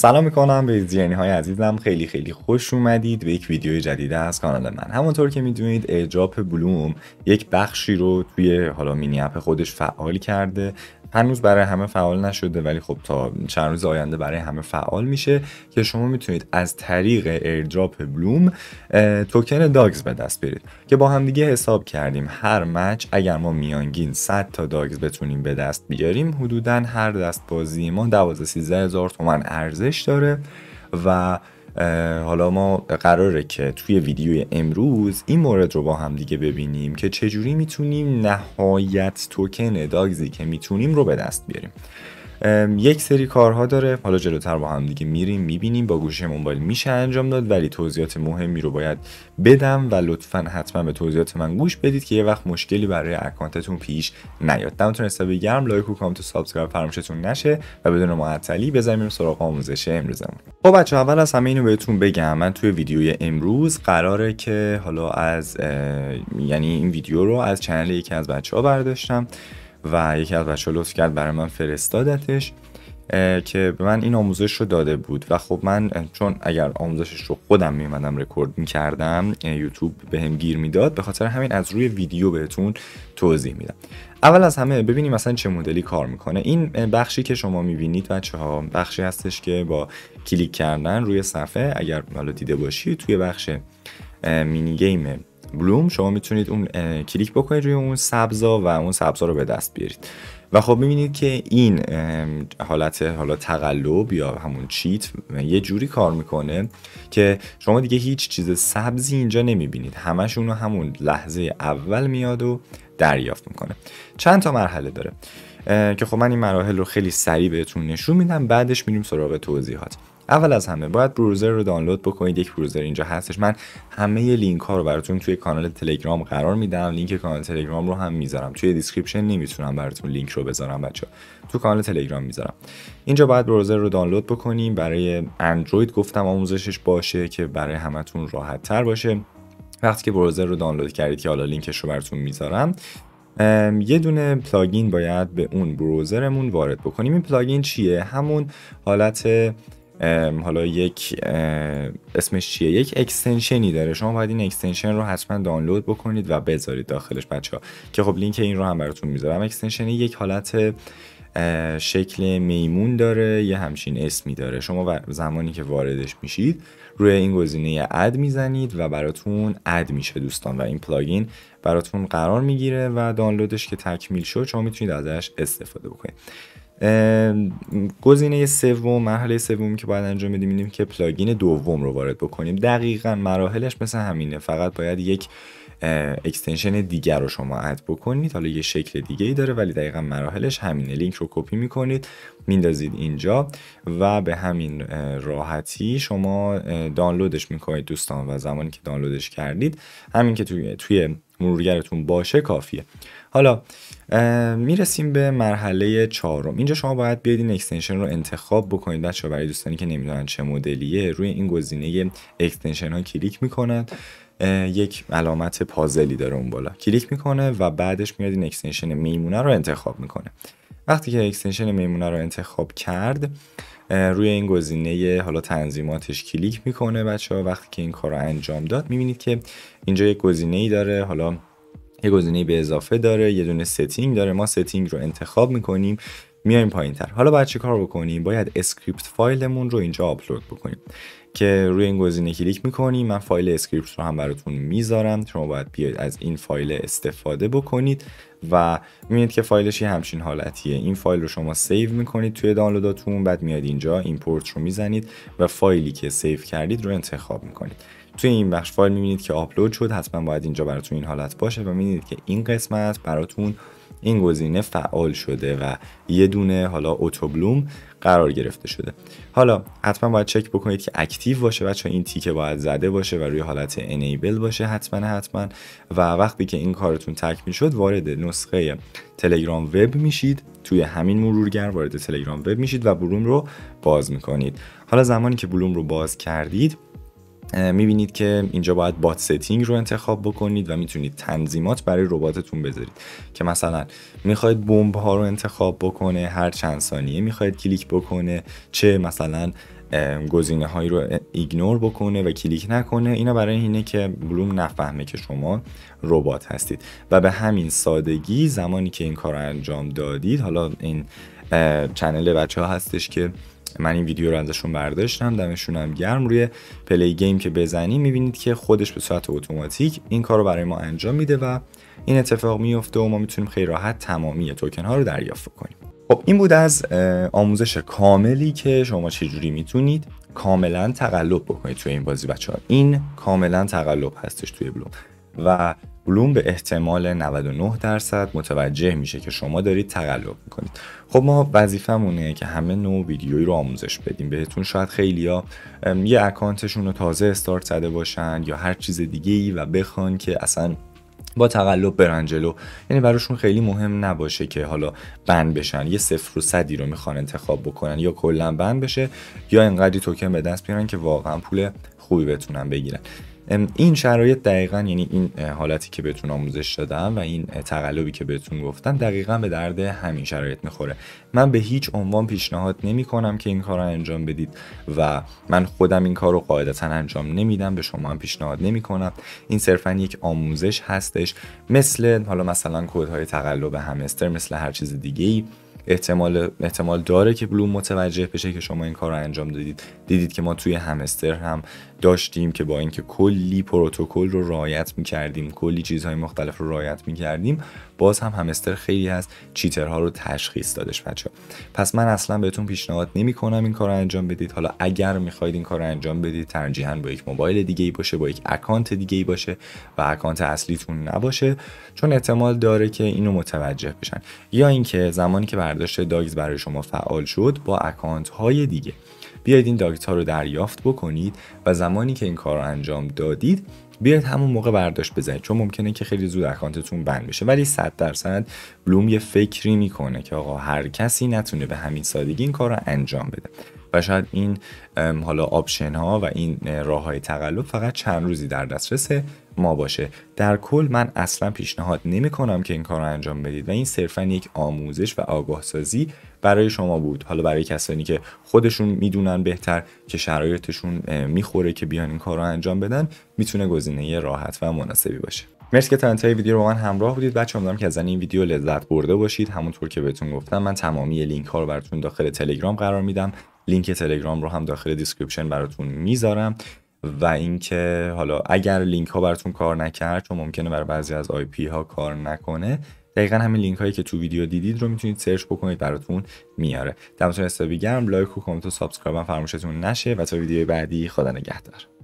سلام میکنم به زیرنی های عزیزم خیلی خیلی خوش اومدید به یک ویدیو جدید از کانال من همونطور که میدونید ایجاب بلوم یک بخشی رو توی حالا مینی اپ خودش فعال کرده هنوز برای همه فعال نشده ولی خب تا چند روز آینده برای همه فعال میشه که شما میتونید از طریق ایردراپ بلوم توکن داگز به دست بیارید که با همدیگه حساب کردیم هر مچ اگر ما میانگین 100 تا داگز بتونیم به دست بیاریم حدودا هر دست بازی ما 12 13 هزار تومن ارزش داره و حالا ما قراره که توی ویدیوی امروز این مورد رو با هم دیگه ببینیم که چجوری میتونیم نهایت توکن داگزی که میتونیم رو به دست بیاریم یک سری کارها داره حالا جلوتر با هم دیگه میریم میبینیم با گوشه موبایل میشه انجام داد ولی توضیحات مهمی رو باید بدم و لطفا حتما به توضیحات من گوش بدید که یه وقت مشکلی برای اکانتتون پیش نیاد دمتون حسابی گرم لایک و کامنت و سابسکرایب فراموشتون نشه و بدون معطلی بزنیم سراغ آموزش امروزمون خب بچه اول از همه اینو بهتون بگم من توی ویدیوی امروز قراره که حالا از یعنی این ویدیو رو از چنل یکی از بچه ها برداشتم و یکی از بچه لطف کرد برای من فرستادتش که به من این آموزش رو داده بود و خب من چون اگر آموزشش رو خودم میمدم رکورد میکردم یوتیوب به هم گیر میداد به خاطر همین از روی ویدیو بهتون توضیح میدم اول از همه ببینیم مثلا چه مدلی کار میکنه این بخشی که شما میبینید بچه ها بخشی هستش که با کلیک کردن روی صفحه اگر حالا دیده باشید توی بخش مینی گیم بلوم شما میتونید اون کلیک بکنید روی اون سبزا و اون سبزا رو به دست بیارید و خب میبینید که این حالت حالا تقلب یا همون چیت یه جوری کار میکنه که شما دیگه هیچ چیز سبزی اینجا نمیبینید همشون رو همون لحظه اول میاد و دریافت میکنه چند تا مرحله داره که خب من این مراحل رو خیلی سریع بهتون نشون میدم بعدش میریم سراغ توضیحات اول از همه باید بروزر رو دانلود بکنید یک بروزر اینجا هستش من همه لینک ها رو براتون توی کانال تلگرام قرار میدم لینک کانال تلگرام رو هم میذارم توی دیسکریپشن نمیتونم براتون لینک رو بذارم بچه تو کانال تلگرام میذارم اینجا باید بروزر رو دانلود بکنیم برای اندروید گفتم آموزشش باشه که برای همتون راحت تر باشه وقتی که بروزر رو دانلود کردید که حالا لینکش رو براتون میذارم یه دونه پلاگین باید به اون بروزرمون وارد بکنیم این پلاگین چیه همون حالت حالا یک اسمش چیه یک اکستنشنی داره شما باید این اکستنشن رو حتما دانلود بکنید و بذارید داخلش بچه ها که خب لینک این رو هم براتون میذارم اکستنشنی یک حالت شکل میمون داره یه همچین اسمی داره شما زمانی که واردش میشید روی این گزینه اد میزنید و براتون اد میشه دوستان و این پلاگین براتون قرار میگیره و دانلودش که تکمیل شد شما میتونید ازش استفاده بکنید گزینه سوم مرحله سومی که باید انجام بدیم اینیم که پلاگین دوم رو وارد بکنیم دقیقا مراحلش مثل همینه فقط باید یک اکستنشن دیگر رو شما اد بکنید حالا یه شکل دیگه ای داره ولی دقیقا مراحلش همینه لینک رو کپی میکنید میندازید اینجا و به همین راحتی شما دانلودش میکنید دوستان و زمانی که دانلودش کردید همین که توی, توی مرورگرتون باشه کافیه حالا میرسیم به مرحله چهارم اینجا شما باید بیاید این اکستنشن رو انتخاب بکنید بچه برای دوستانی که نمیدونن چه مدلیه روی این گزینه اکستنشن ها کلیک میکنن یک علامت پازلی داره اون بالا کلیک میکنه و بعدش میاد این اکستنشن میمونه رو انتخاب میکنه وقتی که اکستنشن میمونه رو انتخاب کرد روی این گزینه حالا تنظیماتش کلیک میکنه بچه ها وقتی که این کار رو انجام داد میبینید که اینجا یک گزینه ای داره حالا یه گزینه به اضافه داره یه دونه ستینگ داره ما ستینگ رو انتخاب میکنیم میایم پایین تر حالا باید چیکار بکنیم باید اسکریپت فایلمون رو اینجا آپلود بکنیم که روی این گزینه کلیک میکنیم من فایل اسکریپت رو هم براتون میذارم شما باید بیاید از این فایل استفاده بکنید و میبینید که فایلش یه همچین حالتیه این فایل رو شما سیو میکنید توی دانلوداتون بعد میاد اینجا ایمپورت رو میزنید و فایلی که سیو کردید رو انتخاب میکنید توی این بخش فایل میبینید که آپلود شد حتما باید اینجا براتون این حالت باشه و میبینید که این قسمت براتون این گزینه فعال شده و یه دونه حالا اوتوبلوم قرار گرفته شده حالا حتما باید چک بکنید که اکتیو باشه بچا این تیکه باید زده باشه و روی حالت انیبل باشه حتما حتما و وقتی که این کارتون تکمیل شد وارد نسخه تلگرام وب میشید توی همین مرورگر وارد تلگرام وب میشید و بلوم رو باز میکنید حالا زمانی که بلوم رو باز کردید میبینید که اینجا باید بات ستینگ رو انتخاب بکنید و میتونید تنظیمات برای رباتتون بذارید که مثلا میخواید بمب ها رو انتخاب بکنه هر چند ثانیه میخواید کلیک بکنه چه مثلا گزینه هایی رو ایگنور بکنه و کلیک نکنه اینا برای اینه که بلوم نفهمه که شما ربات هستید و به همین سادگی زمانی که این کار رو انجام دادید حالا این چنل بچه ها هستش که من این ویدیو رو ازشون برداشتم دمشون هم گرم روی پلی گیم که بزنی میبینید که خودش به صورت اتوماتیک این کار رو برای ما انجام میده و این اتفاق میفته و ما میتونیم خیلی راحت تمامی توکن ها رو دریافت کنیم خب این بود از آموزش کاملی که شما چجوری میتونید کاملا تقلب بکنید توی این بازی بچه ها این کاملا تقلب هستش توی بلوم و بلوم به احتمال 99 درصد متوجه میشه که شما دارید تقلب میکنید خب ما وظیفمونه که همه نوع ویدیویی رو آموزش بدیم بهتون شاید خیلیا یه اکانتشون رو تازه استارت زده باشن یا هر چیز دیگه ای و بخوان که اصلا با تقلب برن یعنی براشون خیلی مهم نباشه که حالا بند بشن یه صفر و صدی رو میخوان انتخاب بکنن یا کلا بند بشه یا انقدری توکن به دست بیارن که واقعا پول خوبی بتونن بگیرن این شرایط دقیقا یعنی این حالتی که بهتون آموزش دادم و این تقلبی که بهتون گفتم دقیقا به درد همین شرایط میخوره من به هیچ عنوان پیشنهاد نمی کنم که این کار را انجام بدید و من خودم این کار رو قاعدتا انجام نمیدم به شما هم پیشنهاد نمی کنم این صرفا یک آموزش هستش مثل حالا مثلا کودهای تقلب همستر مثل هر چیز دیگه ای احتمال احتمال داره که بلوم متوجه بشه که شما این کار رو انجام دادید دیدید که ما توی همستر هم داشتیم که با اینکه کلی پروتکل رو رعایت میکردیم کلی چیزهای مختلف رو رعایت میکردیم باز هم همستر خیلی از چیترها رو تشخیص دادش بچه پس من اصلا بهتون پیشنهاد نمیکنم این کار رو انجام بدید حالا اگر میخواید این کار رو انجام بدید ترجیحا با یک موبایل دیگه ای باشه با یک اکانت دیگه ای باشه و اکانت اصلیتون نباشه چون احتمال داره که اینو متوجه بشن یا اینکه زمانی که برداشت داگز برای شما فعال شد با اکانت های دیگه بیاید این داگز ها رو دریافت بکنید و زمانی که این کار رو انجام دادید بیاید همون موقع برداشت بزنید چون ممکنه که خیلی زود اکانتتون بند بشه ولی 100 درصد بلوم یه فکری میکنه که آقا هر کسی نتونه به همین سادگی این کار رو انجام بده شاید این حالا آپشن ها و این راه های تقلب فقط چند روزی در دسترس ما باشه در کل من اصلا پیشنهاد نمی کنم که این کار رو انجام بدید و این صرفا یک آموزش و آگاه سازی برای شما بود حالا برای کسانی که خودشون میدونن بهتر که شرایطشون میخوره که بیان این کار رو انجام بدن میتونه گزینه راحت و مناسبی باشه مرسی که تا انتهای ویدیو رو با من همراه بودید بچه امیدوارم که از این ویدیو لذت برده باشید همونطور که بهتون گفتم من تمامی لینک ها رو براتون داخل تلگرام قرار میدم لینک تلگرام رو هم داخل دیسکریپشن براتون میذارم و اینکه حالا اگر لینک ها براتون کار نکرد چون ممکنه برای بعضی از آی پی ها کار نکنه دقیقا همین لینک هایی که تو ویدیو دیدید رو میتونید سرچ بکنید براتون میاره دمتون حسابی گرم لایک و کامنت و سابسکرایب هم فراموشتون نشه و تا ویدیو بعدی خدا نگهدار